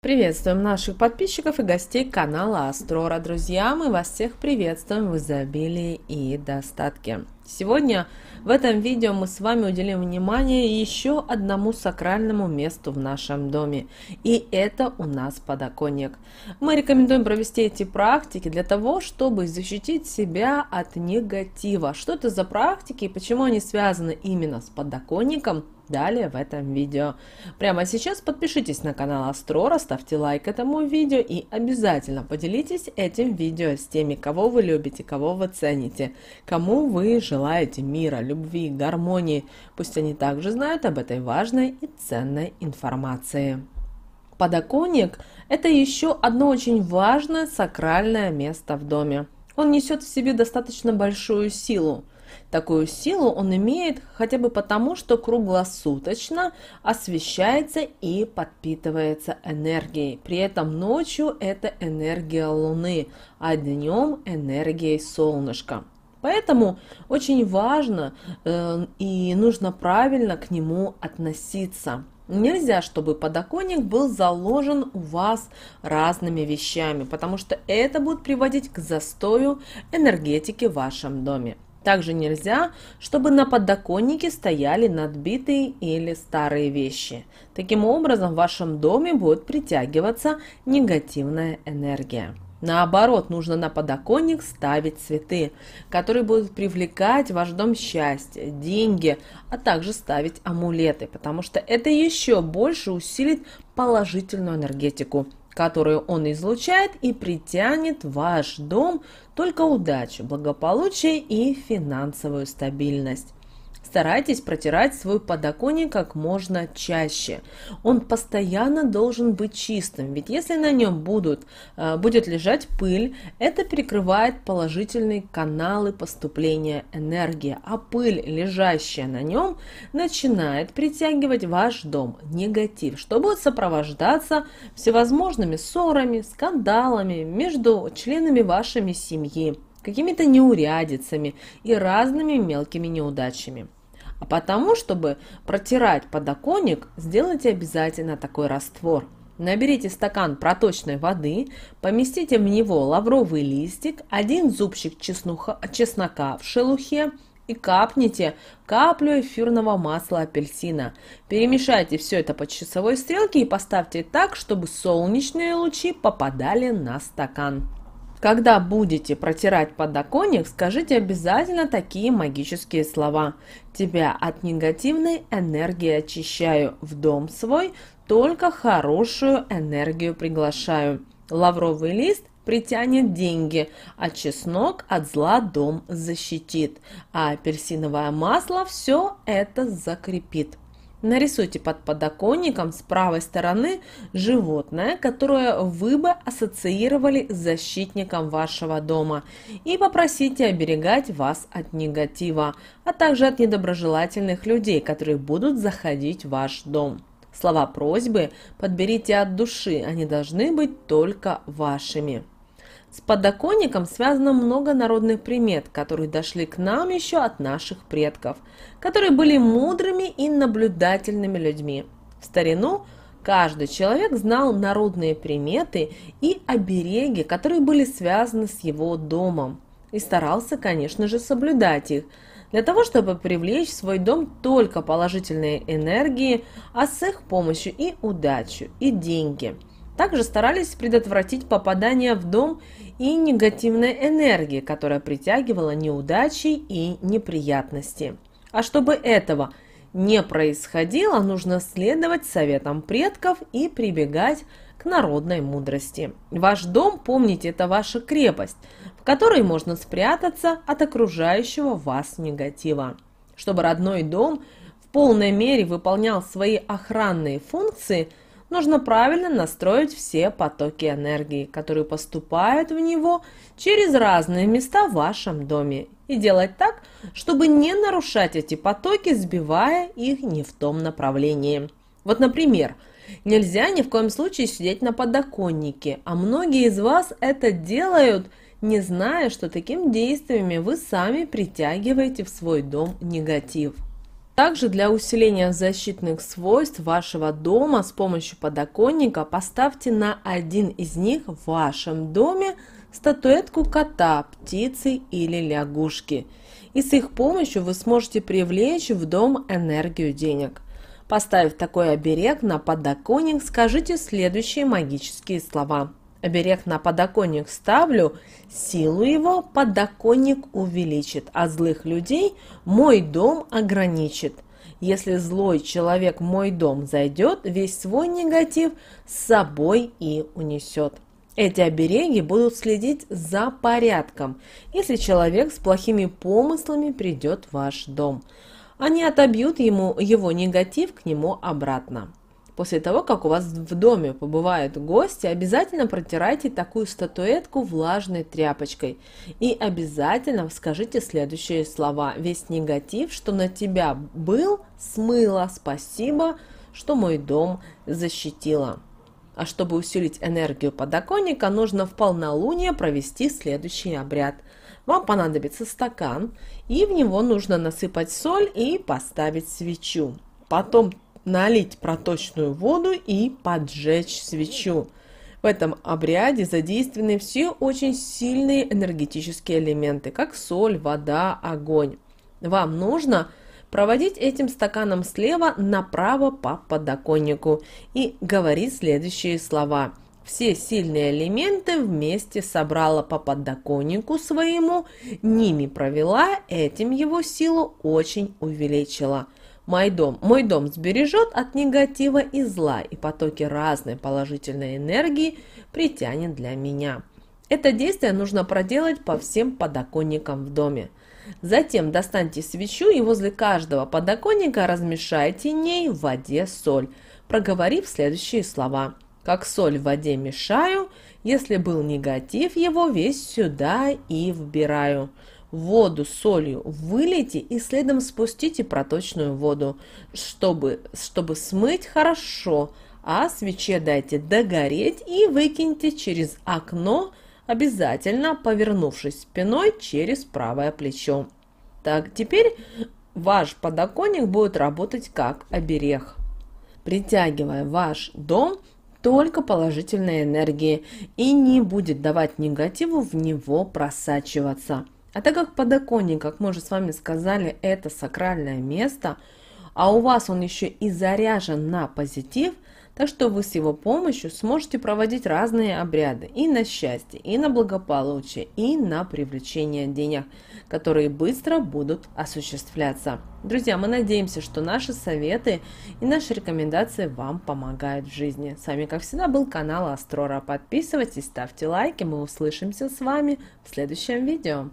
Приветствуем наших подписчиков и гостей канала Астрора. Друзья, мы вас всех приветствуем в изобилии и достатке. Сегодня в этом видео мы с вами уделим внимание еще одному сакральному месту в нашем доме. И это у нас подоконник. Мы рекомендуем провести эти практики для того, чтобы защитить себя от негатива. Что это за практики и почему они связаны именно с подоконником – далее в этом видео. Прямо сейчас подпишитесь на канал Астрора, ставьте лайк этому видео и обязательно поделитесь этим видео с теми, кого вы любите, кого вы цените, кому вы желаете мира, любви, гармонии. Пусть они также знают об этой важной и ценной информации. Подоконник – это еще одно очень важное сакральное место в доме. Он несет в себе достаточно большую силу – Такую силу он имеет хотя бы потому, что круглосуточно освещается и подпитывается энергией. При этом ночью это энергия Луны, а днем энергией солнышка. Поэтому очень важно э, и нужно правильно к нему относиться. Нельзя, чтобы подоконник был заложен у вас разными вещами, потому что это будет приводить к застою энергетики в вашем доме. Также нельзя, чтобы на подоконнике стояли надбитые или старые вещи. Таким образом, в вашем доме будет притягиваться негативная энергия. Наоборот, нужно на подоконник ставить цветы, которые будут привлекать в ваш дом счастье, деньги, а также ставить амулеты, потому что это еще больше усилит положительную энергетику которую он излучает, и притянет в ваш дом только удачу, благополучие и финансовую стабильность. Старайтесь протирать свой подоконник как можно чаще. Он постоянно должен быть чистым, ведь если на нем будут, э, будет лежать пыль, это перекрывает положительные каналы поступления энергии, а пыль, лежащая на нем, начинает притягивать ваш дом негатив, что будет сопровождаться всевозможными ссорами, скандалами между членами вашей семьи, какими-то неурядицами и разными мелкими неудачами. А потому, чтобы протирать подоконник, сделайте обязательно такой раствор. Наберите стакан проточной воды, поместите в него лавровый листик, один зубчик чеснуха, чеснока в шелухе и капните каплю эфирного масла апельсина. Перемешайте все это по часовой стрелке и поставьте так, чтобы солнечные лучи попадали на стакан. Когда будете протирать подоконник, скажите обязательно такие магические слова. Тебя от негативной энергии очищаю, в дом свой только хорошую энергию приглашаю. Лавровый лист притянет деньги, а чеснок от зла дом защитит, а апельсиновое масло все это закрепит. Нарисуйте под подоконником с правой стороны животное, которое вы бы ассоциировали с защитником вашего дома и попросите оберегать вас от негатива, а также от недоброжелательных людей, которые будут заходить в ваш дом. Слова просьбы подберите от души, они должны быть только вашими. С подоконником связано много народных примет, которые дошли к нам еще от наших предков, которые были мудрыми и наблюдательными людьми. В старину каждый человек знал народные приметы и обереги, которые были связаны с его домом, и старался, конечно же, соблюдать их, для того, чтобы привлечь в свой дом только положительные энергии, а с их помощью и удачу, и деньги – также старались предотвратить попадание в дом и негативной энергии, которая притягивала неудачи и неприятности. А чтобы этого не происходило, нужно следовать советам предков и прибегать к народной мудрости. Ваш дом, помните, это ваша крепость, в которой можно спрятаться от окружающего вас негатива. Чтобы родной дом в полной мере выполнял свои охранные функции – нужно правильно настроить все потоки энергии, которые поступают в него через разные места в вашем доме, и делать так, чтобы не нарушать эти потоки, сбивая их не в том направлении. Вот, например, нельзя ни в коем случае сидеть на подоконнике, а многие из вас это делают, не зная, что таким действиями вы сами притягиваете в свой дом негатив – также для усиления защитных свойств вашего дома с помощью подоконника поставьте на один из них в вашем доме статуэтку кота, птицы или лягушки. И с их помощью вы сможете привлечь в дом энергию денег. Поставив такой оберег на подоконник, скажите следующие магические слова. Оберег на подоконник ставлю, силу его подоконник увеличит, а злых людей мой дом ограничит. Если злой человек в мой дом зайдет, весь свой негатив с собой и унесет. Эти обереги будут следить за порядком, если человек с плохими помыслами придет в ваш дом. Они отобьют ему его негатив к нему обратно. После того, как у вас в доме побывают гости, обязательно протирайте такую статуэтку влажной тряпочкой. И обязательно скажите следующие слова. Весь негатив, что на тебя был, смыло. Спасибо, что мой дом защитила. А чтобы усилить энергию подоконника, нужно в полнолуние провести следующий обряд. Вам понадобится стакан, и в него нужно насыпать соль и поставить свечу. Потом налить проточную воду и поджечь свечу. В этом обряде задействованы все очень сильные энергетические элементы, как соль, вода, огонь. Вам нужно проводить этим стаканом слева направо по подоконнику и говорить следующие слова. Все сильные элементы вместе собрала по подоконнику своему, ними провела, этим его силу очень увеличила – мой дом, мой дом сбережет от негатива и зла, и потоки разной положительной энергии притянет для меня. Это действие нужно проделать по всем подоконникам в доме. Затем достаньте свечу и возле каждого подоконника размешайте ней в воде соль, проговорив следующие слова. Как соль в воде мешаю, если был негатив, его весь сюда и вбираю воду с солью вылейте и следом спустите проточную воду, чтобы, чтобы смыть хорошо, а свече дайте догореть и выкиньте через окно, обязательно повернувшись спиной через правое плечо. Так, теперь ваш подоконник будет работать как оберег, притягивая ваш дом только положительной энергии и не будет давать негативу в него просачиваться. А так как подоконник, как мы уже с вами сказали, это сакральное место, а у вас он еще и заряжен на позитив, так что вы с его помощью сможете проводить разные обряды и на счастье, и на благополучие, и на привлечение денег, которые быстро будут осуществляться. Друзья, мы надеемся, что наши советы и наши рекомендации вам помогают в жизни. С вами, как всегда, был канал Астрора. Подписывайтесь, ставьте лайки, мы услышимся с вами в следующем видео.